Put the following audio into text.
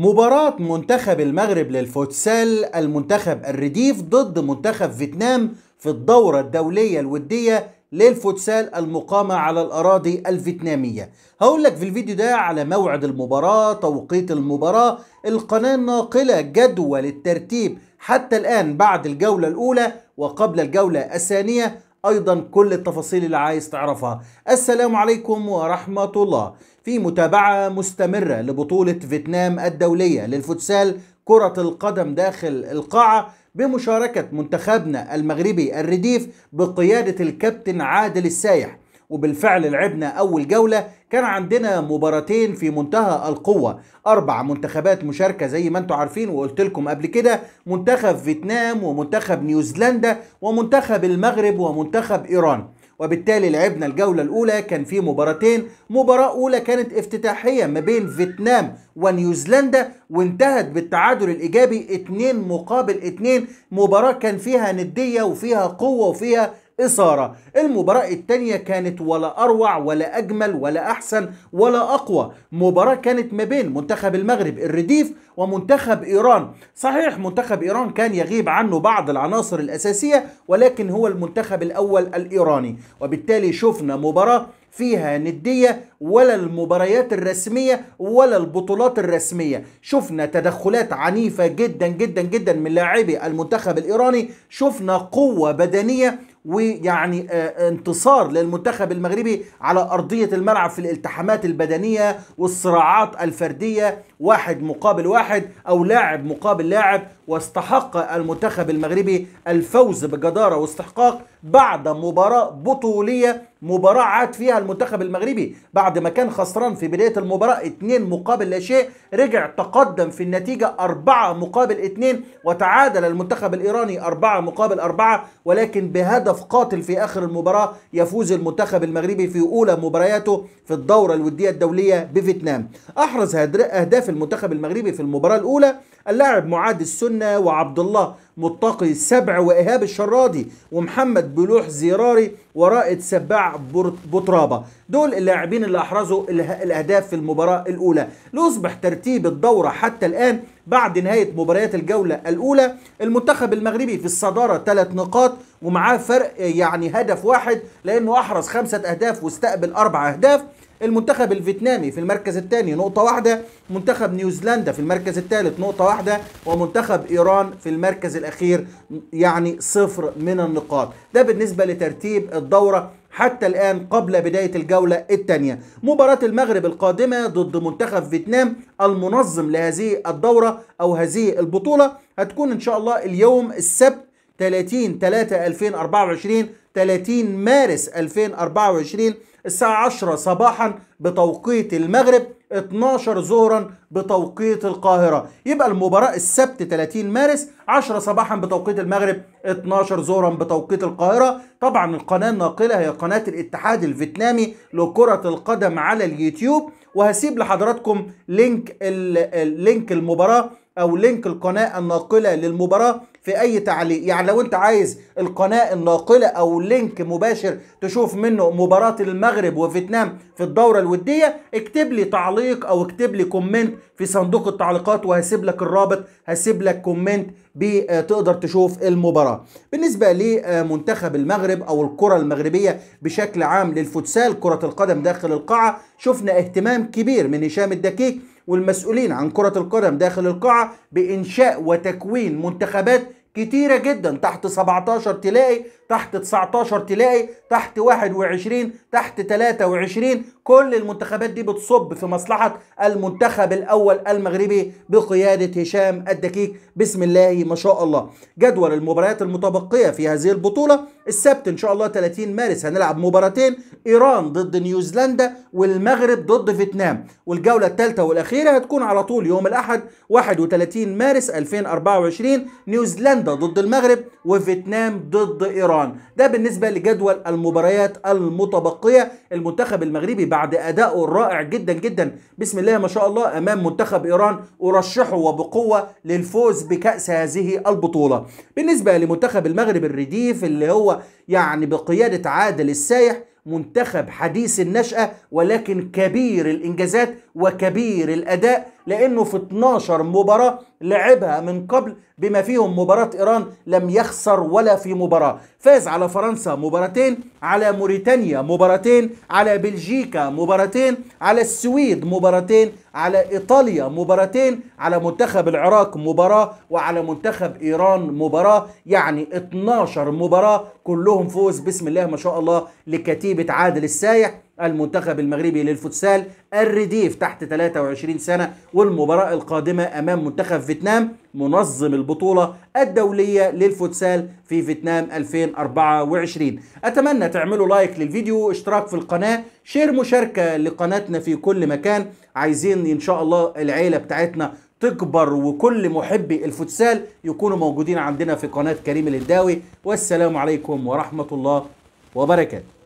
مباراة منتخب المغرب للفوتسال المنتخب الرديف ضد منتخب فيتنام في الدورة الدولية الودية للفوتسال المقامة على الأراضي الفيتنامية هقول لك في الفيديو ده على موعد المباراة توقيت المباراة القناة الناقلة جدول الترتيب حتى الآن بعد الجولة الأولى وقبل الجولة الثانية ايضا كل التفاصيل اللي عايز تعرفها السلام عليكم ورحمه الله في متابعه مستمره لبطوله فيتنام الدوليه للفوتسال كره القدم داخل القاعه بمشاركه منتخبنا المغربي الرديف بقياده الكابتن عادل السايح وبالفعل لعبنا أول جولة كان عندنا مباراتين في منتهى القوة أربع منتخبات مشاركة زي ما انتم عارفين وقلت لكم قبل كده منتخب فيتنام ومنتخب نيوزيلندا ومنتخب المغرب ومنتخب إيران وبالتالي لعبنا الجولة الأولى كان في مباراتين مباراة أولى كانت افتتاحية ما بين فيتنام ونيوزيلندا وانتهت بالتعادل الإيجابي 2 مقابل 2 مباراة كان فيها ندية وفيها قوة وفيها إثارة المباراة الثانية كانت ولا أروع ولا أجمل ولا أحسن ولا أقوى مباراة كانت ما بين منتخب المغرب الرديف ومنتخب إيران صحيح منتخب إيران كان يغيب عنه بعض العناصر الأساسية ولكن هو المنتخب الأول الإيراني وبالتالي شفنا مباراة فيها ندية ولا المباريات الرسمية ولا البطولات الرسمية شفنا تدخلات عنيفة جدا جدا جدا من لاعبي المنتخب الإيراني شفنا قوة بدنية ويعني آه، انتصار للمنتخب المغربي على أرضية الملعب في الالتحامات البدنية والصراعات الفردية واحد مقابل واحد أو لاعب مقابل لاعب واستحق المنتخب المغربي الفوز بجدارة واستحقاق بعد مباراة بطولية مباراة عاد فيها المنتخب المغربي بعد ما كان خسران في بداية المباراة 2 مقابل لا شيء رجع تقدم في النتيجة 4 مقابل 2 وتعادل المنتخب الإيراني 4 مقابل 4 ولكن بهدف قاتل في آخر المباراة يفوز المنتخب المغربي في أولى مبارياته في الدورة الودية الدولية بفيتنام أحرز أهداف المنتخب المغربي في المباراة الأولى اللاعب معاد السنة وعبد الله متقي السبع وإيهاب الشرادي ومحمد بلوح زراري ورائد سباع بطرابة دول اللاعبين اللي أحرزوا الأهداف في المباراة الأولى ليصبح ترتيب الدورة حتى الآن بعد نهاية مباريات الجولة الأولى المنتخب المغربي في الصدارة ثلاث نقاط ومعاه فرق يعني هدف واحد لأنه أحرز خمسة أهداف واستقبل أربع أهداف المنتخب الفيتنامي في المركز الثاني نقطة واحدة منتخب نيوزيلندا في المركز الثالث نقطة واحدة ومنتخب إيران في المركز الأخير يعني صفر من النقاط ده بالنسبة لترتيب الدورة حتى الآن قبل بداية الجولة الثانية مباراة المغرب القادمة ضد منتخب فيتنام المنظم لهذه الدورة أو هذه البطولة هتكون إن شاء الله اليوم السبت 30 3 2024 30 مارس 2024 الساعة 10 صباحا بتوقيت المغرب 12 ظهرا بتوقيت القاهرة يبقى المباراة السبت 30 مارس 10 صباحا بتوقيت المغرب 12 ظهرا بتوقيت القاهرة طبعا القناة الناقلة هي قناة الاتحاد الفيتنامي لكرة القدم على اليوتيوب وهسيب لحضراتكم لينك لينك المباراة او لينك القناة الناقلة للمباراة في اي تعليق يعني لو انت عايز القناه الناقله او لينك مباشر تشوف منه مباراه المغرب وفيتنام في الدوره الوديه اكتب لي تعليق او اكتب لي كومنت في صندوق التعليقات وهسيب لك الرابط هسيب لك كومنت آه، تقدر تشوف المباراه بالنسبه لمنتخب المغرب او الكره المغربيه بشكل عام للفوتسال كره القدم داخل القاعه شفنا اهتمام كبير من هشام الدكيك والمسؤولين عن كره القدم داخل القاعه بانشاء وتكوين منتخبات كتيرة جدا تحت 17 تلاقي تحت 19 تلاقي تحت 21 تحت 23 كل المنتخبات دي بتصب في مصلحة المنتخب الأول المغربي بقيادة هشام الدكيك بسم الله ما شاء الله جدول المباريات المتبقية في هذه البطولة السبت إن شاء الله 30 مارس هنلعب مباراتين إيران ضد نيوزيلندا والمغرب ضد فيتنام والجولة الثالثة والأخيرة هتكون على طول يوم الأحد 31 مارس 2024 نيوزيلندا ضد المغرب وفيتنام ضد إيران مباراً ده بالنسبة لجدول المباريات المتبقية المنتخب المغربي بعد أدائه الرائع جدا جدا بسم الله ما شاء الله أمام منتخب إيران أرشحه وبقوة للفوز بكأس هذه البطولة بالنسبة لمنتخب المغرب الرديف اللي هو يعني بقيادة عادل السايح منتخب حديث النشأة ولكن كبير الإنجازات وكبير الأداء لأنه في 12 مباراة لعبها من قبل بما فيهم مباراة إيران لم يخسر ولا في مباراة فاز على فرنسا مباراتين على موريتانيا مباراتين على بلجيكا مباراتين على السويد مباراتين على إيطاليا مباراتين على منتخب العراق مباراة وعلى منتخب إيران مباراة يعني 12 مباراة كلهم فوز بسم الله ما شاء الله لكتيبة عادل السايح المنتخب المغربي للفوتسال الرديف تحت 23 سنة والمباراة القادمة أمام منتخب فيتنام منظم البطولة الدولية للفوتسال في فيتنام 2024 أتمنى تعملوا لايك للفيديو اشتراك في القناة شير مشاركة لقناتنا في كل مكان عايزين إن شاء الله العيلة بتاعتنا تكبر وكل محبي الفوتسال يكونوا موجودين عندنا في قناة كريم الهداوي والسلام عليكم ورحمة الله وبركاته